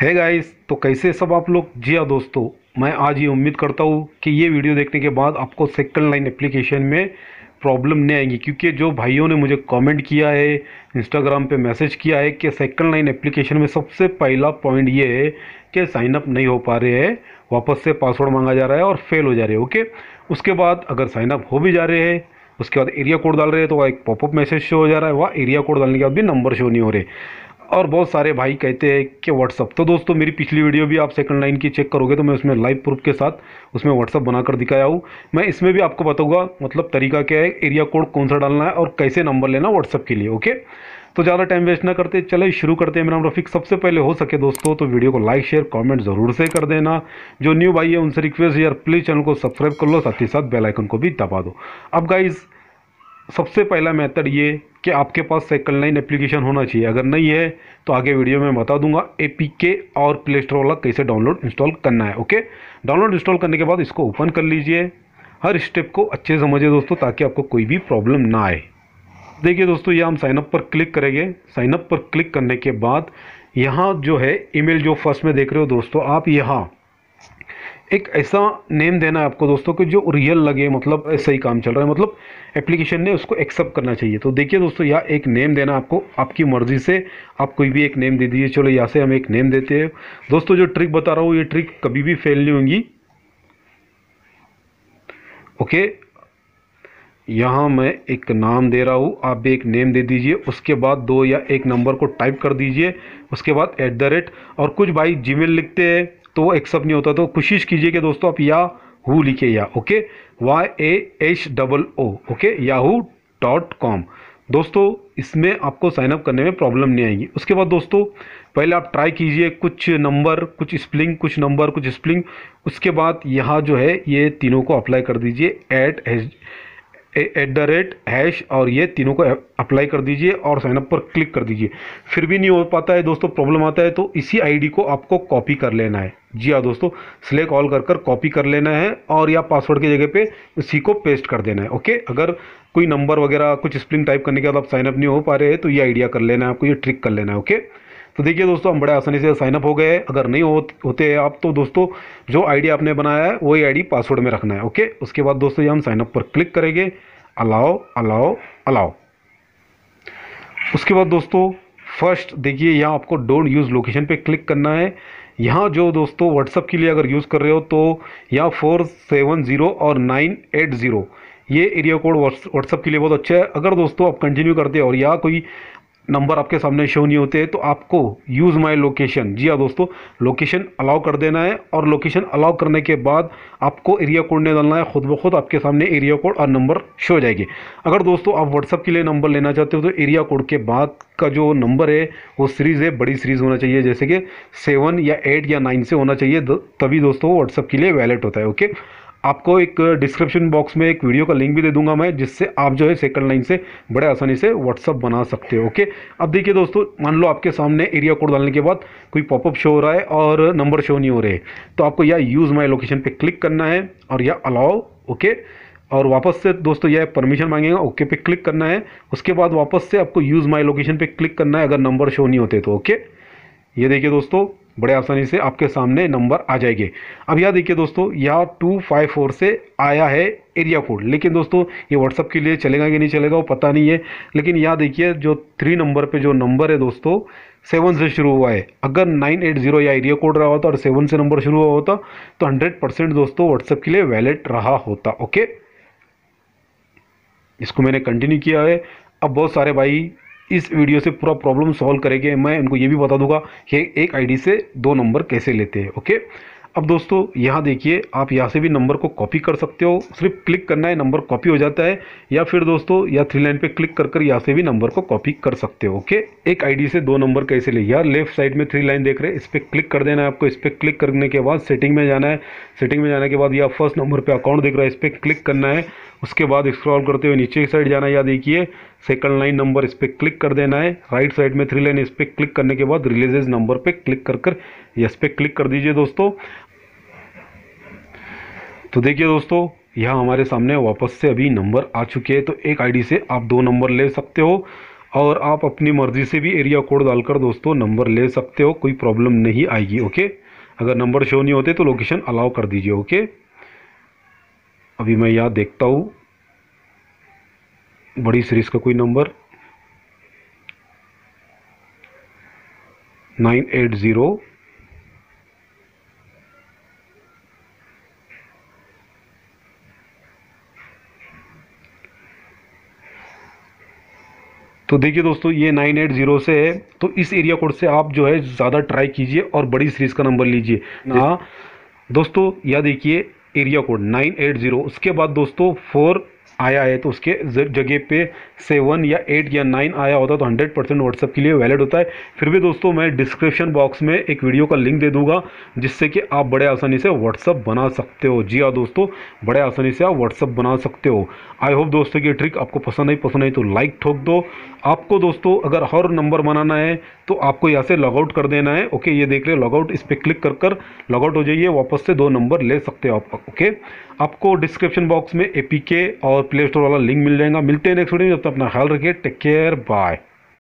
है गाइस तो कैसे सब आप लोग जी हाँ दोस्तों मैं आज ये उम्मीद करता हूँ कि ये वीडियो देखने के बाद आपको सेकंड लाइन एप्लीकेशन में प्रॉब्लम नहीं आएगी क्योंकि जो भाइयों ने मुझे कमेंट किया है इंस्टाग्राम पे मैसेज किया है कि सेकंड लाइन एप्लीकेशन में सबसे पहला पॉइंट ये है कि साइनअप नहीं हो पा रहे हैं वापस से पासवर्ड मांगा जा रहा है और फेल हो जा रहे हैं ओके उसके बाद अगर साइनअप हो भी जा रहे हैं उसके बाद एरिया कोड डाल रहे हैं तो वह एक पॉपअप मैसेज शो हो जा रहा है वह एरिया कोड डालने के बाद भी नंबर शो नहीं हो रहे और बहुत सारे भाई कहते हैं कि व्हाट्सअप तो दोस्तों मेरी पिछली वीडियो भी आप सेकंड लाइन की चेक करोगे तो मैं उसमें लाइव प्रूफ के साथ उसमें व्हाट्सअप बनाकर दिखाया हूँ मैं इसमें भी आपको बताऊँगा मतलब तरीका क्या है एरिया कोड कौन सा डालना है और कैसे नंबर लेना व्हाट्सअप के लिए ओके तो ज़्यादा टाइम वेस्ट ना करते चले शुरू करते हैं मेरा रफिक सबसे पहले हो सके दोस्तों तो वीडियो को लाइक शेयर कमेंट ज़रूर से कर देना जो न्यू भाई है उनसे रिक्वेस्ट यार प्लीज़ चैनल को सब्सक्राइब कर लो साथ ही साथ आइकन को भी दबा दो अब गाइज़ सबसे पहला मेथड ये कि आपके पास साइकिल लाइन एप्लीकेशन होना चाहिए अगर नहीं है तो आगे वीडियो में बता दूंगा ए और प्ले स्टोर वाला कैसे डाउनलोड इंस्टॉल करना है ओके डाउनलोड इंस्टॉल करने के बाद इसको ओपन कर लीजिए हर स्टेप को अच्छे समझिए दोस्तों ताकि आपको कोई भी प्रॉब्लम ना आए देखिए दोस्तों ये हम साइनअप पर क्लिक करेंगे साइनअप पर क्लिक करने के बाद यहाँ जो है ईमेल जो फर्स्ट में देख रहे हो दोस्तों आप यहाँ एक ऐसा नेम देना है आपको दोस्तों कि जो रियल लगे मतलब ऐसा ही काम चल रहा है मतलब एप्लीकेशन ने उसको एक्सेप्ट करना चाहिए तो देखिए दोस्तों यहाँ एक नेम देना आपको आपकी मर्ज़ी से आप कोई भी एक नेम दे दीजिए चलो यहाँ से हम एक नेम देते हैं दोस्तों जो ट्रिक बता रहा हूँ ये ट्रिक कभी भी फेल नहीं होंगी ओके यहाँ मैं एक नाम दे रहा हूँ आप भी एक नेम दे दीजिए उसके बाद दो या एक नंबर को टाइप कर दीजिए उसके बाद एट द रेट और कुछ भाई जीमेल लिखते हैं तो वो एक्सेप्ट नहीं होता तो कोशिश कीजिए कि दोस्तों आप या हु लिखिए या okay Y A H double O okay Yahoo dot com दोस्तों इसमें आपको साइन अप करने में प्रॉब्लम नहीं आएगी उसके बाद दोस्तों पहले आप ट्राई कीजिए कुछ नंबर कुछ स्प्लिंग कुछ नंबर कुछ स्प्लिंग उसके बाद यहाँ जो है ये तीनों को अप्लाई कर दीजिए at H at the rate hash और ये तीनों को अप्लाई कर दीजिए और साइनअप पर क्लिक कर दीजिए फिर भी नहीं हो पाता है दोस्तों प्रॉब्लम आता है तो इसी आईडी को आपको कॉपी कर लेना है जी हाँ दोस्तों स्लेक ऑल कर कर कॉपी कर लेना है और या पासवर्ड की जगह पे इसी को पेस्ट कर देना है ओके अगर कोई नंबर वगैरह कुछ स्प्रिंग टाइप करने के बाद आप साइनअप नहीं हो पा रहे हैं तो ये आइडिया कर लेना है आपको ये ट्रिक कर लेना है ओके तो देखिए दोस्तों हम बड़े आसानी से साइनअप हो गए अगर नहीं हो, होते हैं आप तो दोस्तों जो आईडी आपने बनाया है वही आईडी पासवर्ड में रखना है ओके उसके बाद दोस्तों ये हम साइनअप पर क्लिक करेंगे अलाओ अलाओ अलाओ उसके बाद दोस्तों फर्स्ट देखिए यहाँ आपको डोंट यूज़ लोकेशन पे क्लिक करना है यहाँ जो दोस्तों व्हाट्सअप के लिए अगर यूज़ कर रहे हो तो यहाँ फोर सेवन ज़ीरो और नाइन एट ज़ीरो ये एरिया कोड व्हाट्सअप के लिए बहुत अच्छा है अगर दोस्तों आप कंटिन्यू करते हो और यहाँ कोई नंबर आपके सामने शो नहीं होते हैं तो आपको यूज़ माय लोकेशन जी हाँ दोस्तों लोकेशन अलाउ कर देना है और लोकेशन अलाउ करने के बाद आपको एरिया कोड नहीं डालना है खुद ब खुद आपके सामने एरिया कोड और नंबर शो हो जाएगी अगर दोस्तों आप व्हाट्सअप के लिए नंबर लेना चाहते हो तो एरिया कोड के बाद का जो नंबर है वो सीरीज़ है बड़ी सीरीज़ होना चाहिए जैसे कि सेवन या एट या नाइन से होना चाहिए तभी दोस्तों व्हाट्सअप के लिए वैलेट होता है ओके आपको एक डिस्क्रिप्शन बॉक्स में एक वीडियो का लिंक भी दे दूंगा मैं जिससे आप जो है सेकंड लाइन से बड़े आसानी से व्हाट्सअप बना सकते हो ओके अब देखिए दोस्तों मान लो आपके सामने एरिया कोड डालने के बाद कोई पॉपअप शो हो रहा है और नंबर शो नहीं हो रहे तो आपको या यूज़ माई लोकेशन पर क्लिक करना है और या अलाओ ओके और वापस से दोस्तों यह परमिशन मांगेगा ओके पे क्लिक करना है उसके बाद वापस से आपको यूज़ माई लोकेशन पे क्लिक करना है अगर नंबर शो नहीं होते तो ओके ये देखिए दोस्तों बड़े आसानी से आपके सामने नंबर आ जाएंगे अब यह देखिए दोस्तों यह टू फाइव फोर से आया है एरिया कोड लेकिन दोस्तों ये व्हाट्सअप के लिए चलेगा कि नहीं चलेगा वो पता नहीं है लेकिन यह देखिए जो थ्री नंबर पे जो नंबर है दोस्तों सेवन से शुरू हुआ है अगर नाइन एट जीरो या एरिया कोड रहा होता और सेवन से नंबर शुरू हुआ होता तो हंड्रेड परसेंट दोस्तों व्हाट्सअप के लिए वैलिड रहा होता ओके इसको मैंने कंटिन्यू किया है अब बहुत सारे भाई इस वीडियो से पूरा प्रॉब्लम सॉल्व करेंगे मैं उनको ये भी बता दूंगा कि एक आईडी से दो नंबर कैसे लेते हैं ओके अब दोस्तों यहाँ देखिए आप यहाँ से भी नंबर को कॉपी कर सकते हो सिर्फ क्लिक करना है नंबर कॉपी हो जाता है या फिर दोस्तों या थ्री लाइन पे क्लिक कर कर यहाँ से भी नंबर को कॉपी कर सकते हो ओके एक आईडी से दो नंबर कैसे ले यार लेफ्ट साइड में थ्री लाइन देख रहे हैं इस पर क्लिक कर देना है आपको इस पर क्लिक करने के बाद सेटिंग में जाना है सेटिंग में जाने के बाद या फर्स्ट नंबर पर अकाउंट देख रहा है इस पर क्लिक करना है उसके बाद स्क्रॉल करते हुए नीचे की साइड जाना है या देखिए सेकंड लाइन नंबर इस पर क्लिक कर देना है राइट साइड में थ्री लाइन इस पर क्लिक करने के बाद रिलीजेज नंबर पर क्लिक कर कर यस पे क्लिक कर दीजिए दोस्तों तो देखिए दोस्तों यह हमारे सामने वापस से अभी नंबर आ चुके हैं तो एक आईडी से आप दो नंबर ले सकते हो और आप अपनी मर्ज़ी से भी एरिया कोड डालकर दोस्तों नंबर ले सकते हो कोई प्रॉब्लम नहीं आएगी ओके अगर नंबर शो नहीं होते तो लोकेशन अलाउ कर दीजिए ओके अभी मैं यहाँ देखता हूँ बड़ी सीरीज़ का कोई नंबर नाइन एट ज़ीरो तो देखिए दोस्तों ये नाइन एट जीरो से है तो इस एरिया कोड से आप जो है ज़्यादा ट्राई कीजिए और बड़ी सीरीज़ का नंबर लीजिए हाँ दोस्तों यह देखिए area code nine eight zero उसके बाद दोस्तों फोर आया है तो उसके जगह पे सेवन या एट या नाइन आया होता तो हंड्रेड परसेंट व्हाट्सअप के लिए वैलिड होता है फिर भी दोस्तों मैं डिस्क्रिप्शन बॉक्स में एक वीडियो का लिंक दे दूंगा जिससे कि आप बड़े आसानी से व्हाट्सअप बना सकते हो जी हाँ दोस्तों बड़े आसानी से आप व्हाट्सअप बना सकते हो आई होप दोस्तों की ट्रिक आपको पसंद आई पसंद आई तो लाइक ठोक दो आपको दोस्तों अगर हर नंबर बनाना है तो आपको यहाँ से लॉगआउट कर देना है ओके ये देख रहे हो लॉगआउट इस पर क्लिक कर कर लॉगआउट हो जाइए वापस से दो नंबर ले सकते हो आप ओके आपको डिस्क्रिप्शन बॉक्स में ए और प्ले स्टोर वाला लिंक मिल जाएगा मिलते हैं नेक्स्ट वीडियो में जब तक अपना ख्याल रखिए टेक केयर बाय